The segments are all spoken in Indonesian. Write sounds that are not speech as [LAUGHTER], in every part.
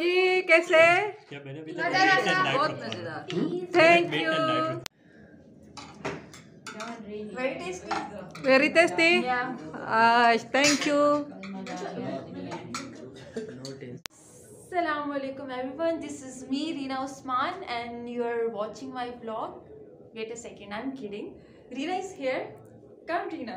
जी कैसे Very tasty. Thank you very tasty thank you Assalamualaikum everyone this is me Reena Usman and you are watching my vlog wait a second I'm kidding Reena is here come Reena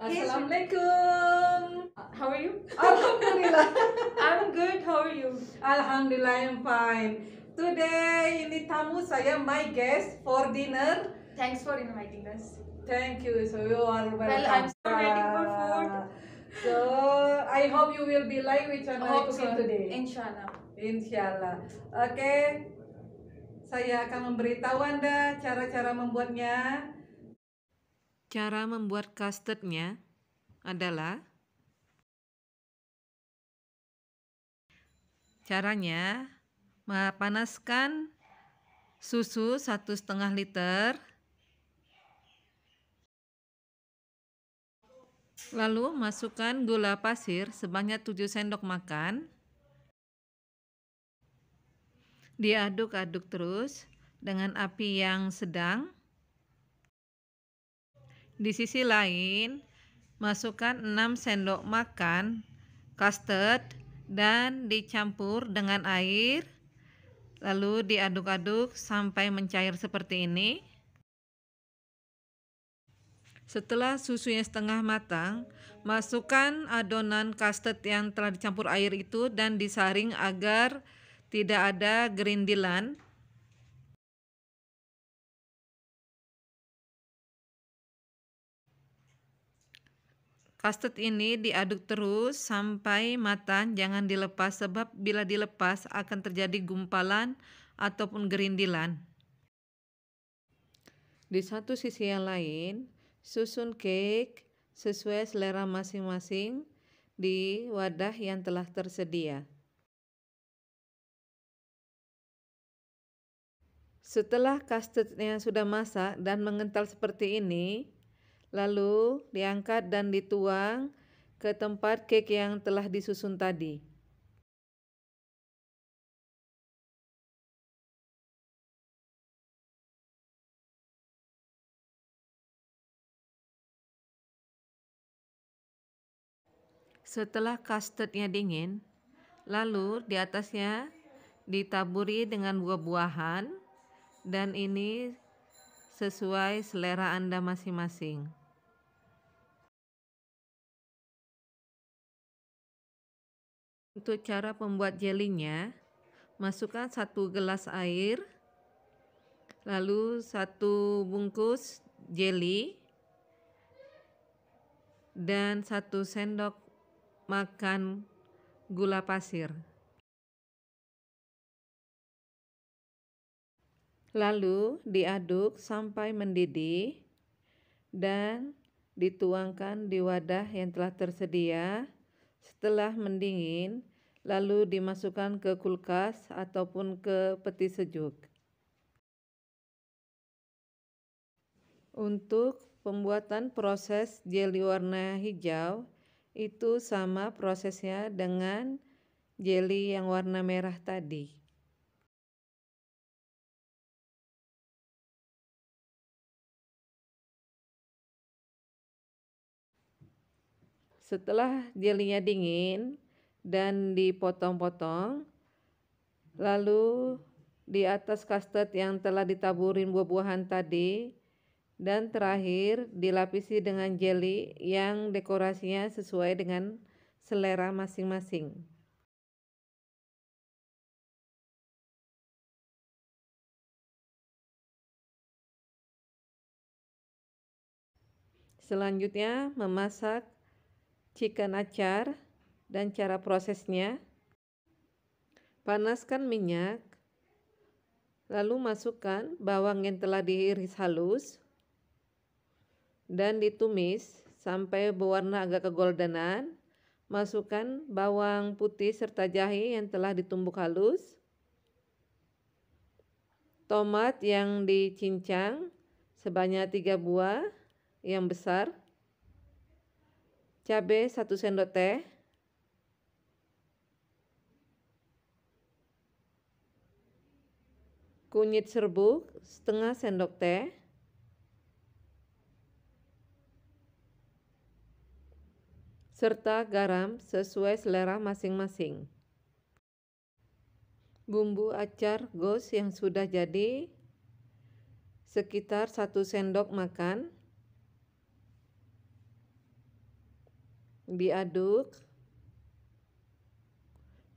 Assalamualaikum. How are you? [LAUGHS] Alhamdulillah. I'm good. How are you? Alhamdulillah, I'm fine. Today ini tamu saya my guest for dinner. Thanks for inviting us. Thank you. So you are welcome. Well, I'm still waiting for food. So I hope you will be like which I'm cooking so. today. Inshallah. Inshallah. Oke. Okay. Saya akan memberitahu Anda cara-cara membuatnya. Cara membuat custardnya adalah Caranya, panaskan susu satu setengah liter, lalu masukkan gula pasir sebanyak 7 sendok makan, diaduk-aduk terus dengan api yang sedang. Di sisi lain, masukkan 6 sendok makan custard dan dicampur dengan air lalu diaduk-aduk sampai mencair seperti ini setelah susunya setengah matang masukkan adonan custard yang telah dicampur air itu dan disaring agar tidak ada gerindilan Kastut ini diaduk terus sampai matang, jangan dilepas sebab bila dilepas akan terjadi gumpalan ataupun gerindilan. Di satu sisi yang lain, susun cake sesuai selera masing-masing di wadah yang telah tersedia. Setelah custardnya sudah masak dan mengental seperti ini, Lalu diangkat dan dituang ke tempat kek yang telah disusun tadi. Setelah custardnya dingin, lalu di atasnya ditaburi dengan buah-buahan dan ini sesuai selera Anda masing-masing. Untuk cara membuat jelinya, masukkan satu gelas air, lalu satu bungkus jeli, dan satu sendok makan gula pasir. Lalu diaduk sampai mendidih dan dituangkan di wadah yang telah tersedia setelah mendingin, lalu dimasukkan ke kulkas ataupun ke peti sejuk. Untuk pembuatan proses jeli warna hijau itu sama prosesnya dengan jeli yang warna merah tadi. Setelah jelinya dingin dan dipotong-potong, lalu di atas custard yang telah ditaburin buah-buahan tadi, dan terakhir dilapisi dengan jeli yang dekorasinya sesuai dengan selera masing-masing. Selanjutnya, memasak chicken acar dan cara prosesnya. Panaskan minyak, lalu masukkan bawang yang telah diiris halus dan ditumis sampai berwarna agak kegoldenan. Masukkan bawang putih serta jahe yang telah ditumbuk halus. Tomat yang dicincang sebanyak 3 buah yang besar cabai 1 sendok teh, kunyit serbuk setengah sendok teh, serta garam sesuai selera masing-masing. Bumbu acar gos yang sudah jadi sekitar 1 sendok makan diaduk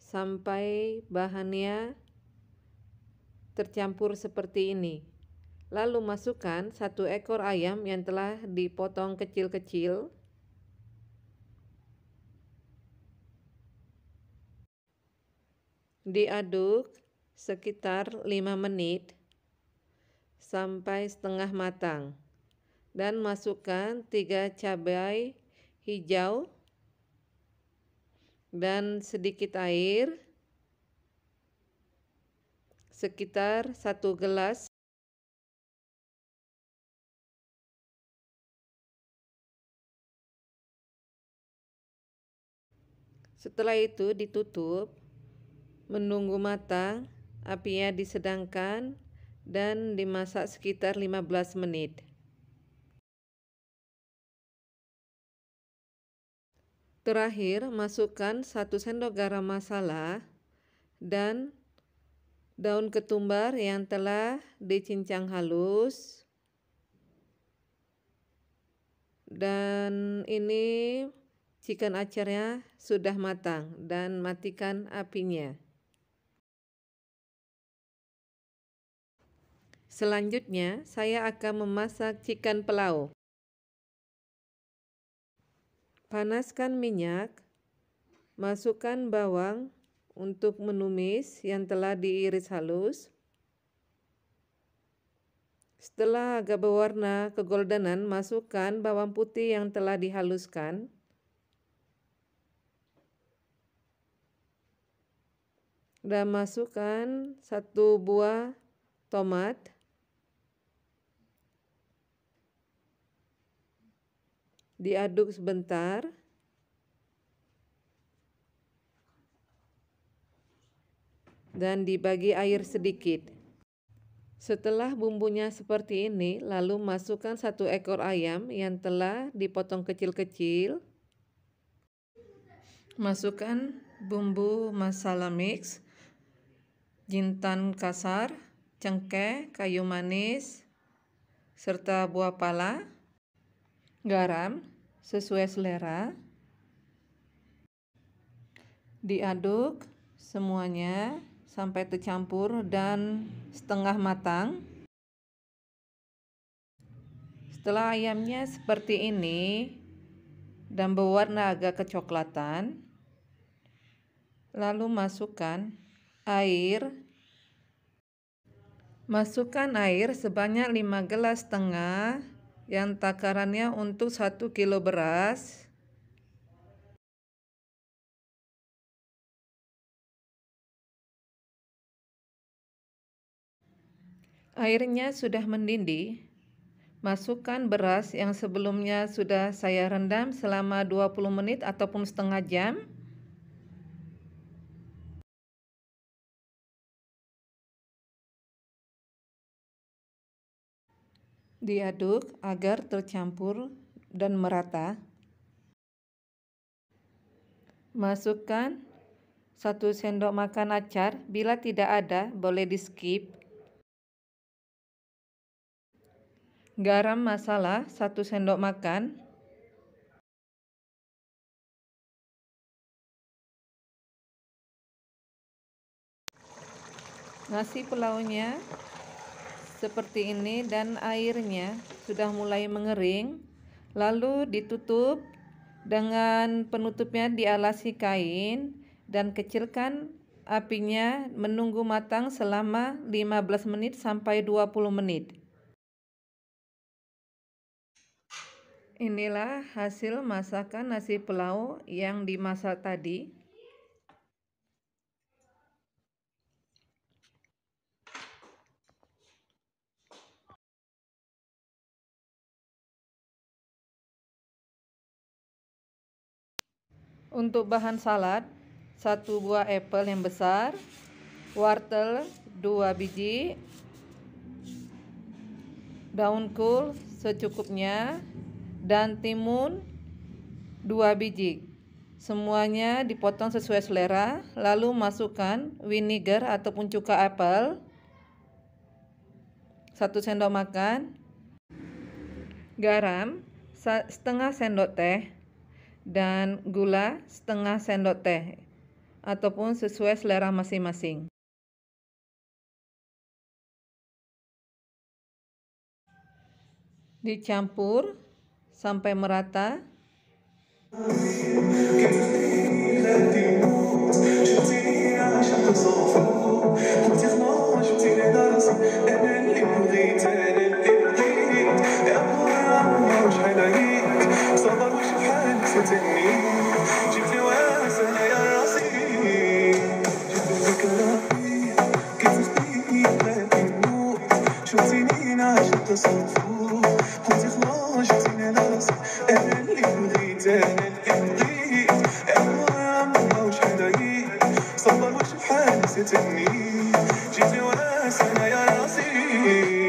sampai bahannya tercampur seperti ini. Lalu masukkan satu ekor ayam yang telah dipotong kecil-kecil. Diaduk sekitar 5 menit sampai setengah matang. Dan masukkan 3 cabai hijau dan sedikit air sekitar satu gelas Setelah itu ditutup, menunggu matang, apinya disedangkan dan dimasak sekitar 15 menit. Terakhir, masukkan 1 sendok garam masala dan daun ketumbar yang telah dicincang halus. Dan ini chicken acarnya sudah matang dan matikan apinya. Selanjutnya, saya akan memasak chicken pelau. Panaskan minyak, masukkan bawang untuk menumis yang telah diiris halus. Setelah agak berwarna kegoldenan, masukkan bawang putih yang telah dihaluskan. Dan masukkan satu buah tomat. diaduk sebentar dan dibagi air sedikit. Setelah bumbunya seperti ini, lalu masukkan satu ekor ayam yang telah dipotong kecil-kecil. Masukkan bumbu masala mix, jintan kasar, cengkeh, kayu manis, serta buah pala, garam, sesuai selera. Diaduk semuanya sampai tercampur dan setengah matang. Setelah ayamnya seperti ini dan berwarna agak kecoklatan, lalu masukkan air Masukkan air sebanyak 5 gelas setengah yang takarannya untuk 1 kilo beras Airnya sudah mendidih. Masukkan beras yang sebelumnya sudah saya rendam selama 20 menit ataupun setengah jam. Diaduk agar tercampur dan merata. Masukkan 1 sendok makan acar, bila tidak ada boleh di skip. Garam masala 1 sendok makan. Nasi pulaunya seperti ini dan airnya sudah mulai mengering lalu ditutup dengan penutupnya dialasi kain dan kecilkan apinya menunggu matang selama 15 menit sampai 20 menit inilah hasil masakan nasi pelau yang dimasak tadi Untuk bahan salad, satu buah apel yang besar, wortel dua biji, daun kul secukupnya, dan timun dua biji. Semuanya dipotong sesuai selera, lalu masukkan vinegar ataupun cuka apel satu sendok makan, garam setengah sendok teh, dan gula setengah sendok teh ataupun sesuai selera masing-masing. Dicampur sampai merata. to me. She's the one I see.